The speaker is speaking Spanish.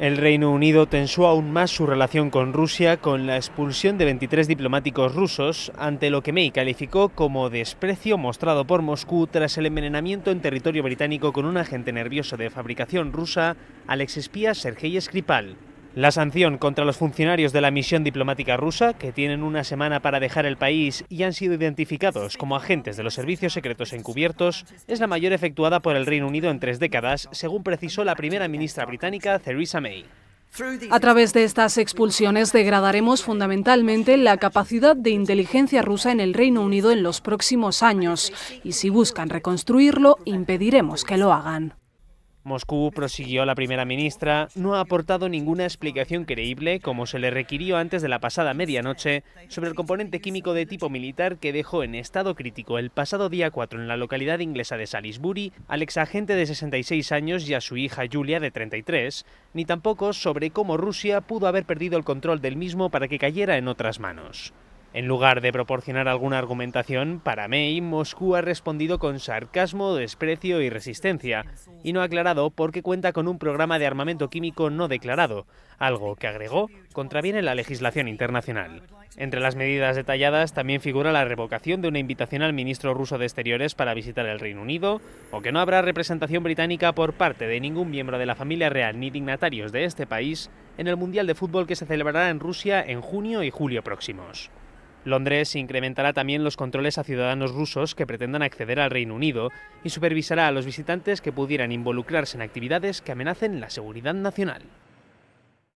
El Reino Unido tensó aún más su relación con Rusia con la expulsión de 23 diplomáticos rusos, ante lo que May calificó como desprecio mostrado por Moscú tras el envenenamiento en territorio británico con un agente nervioso de fabricación rusa al exespía Sergei Skripal. La sanción contra los funcionarios de la misión diplomática rusa, que tienen una semana para dejar el país y han sido identificados como agentes de los servicios secretos encubiertos, es la mayor efectuada por el Reino Unido en tres décadas, según precisó la primera ministra británica Theresa May. A través de estas expulsiones degradaremos fundamentalmente la capacidad de inteligencia rusa en el Reino Unido en los próximos años y si buscan reconstruirlo, impediremos que lo hagan. Moscú, prosiguió la primera ministra, no ha aportado ninguna explicación creíble, como se le requirió antes de la pasada medianoche, sobre el componente químico de tipo militar que dejó en estado crítico el pasado día 4 en la localidad inglesa de Salisbury al agente de 66 años y a su hija Julia de 33, ni tampoco sobre cómo Rusia pudo haber perdido el control del mismo para que cayera en otras manos. En lugar de proporcionar alguna argumentación, para May, Moscú ha respondido con sarcasmo, desprecio y resistencia, y no ha aclarado por qué cuenta con un programa de armamento químico no declarado, algo que agregó contraviene la legislación internacional. Entre las medidas detalladas también figura la revocación de una invitación al ministro ruso de Exteriores para visitar el Reino Unido, o que no habrá representación británica por parte de ningún miembro de la familia real ni dignatarios de este país en el Mundial de Fútbol que se celebrará en Rusia en junio y julio próximos. Londres incrementará también los controles a ciudadanos rusos que pretendan acceder al Reino Unido y supervisará a los visitantes que pudieran involucrarse en actividades que amenacen la seguridad nacional.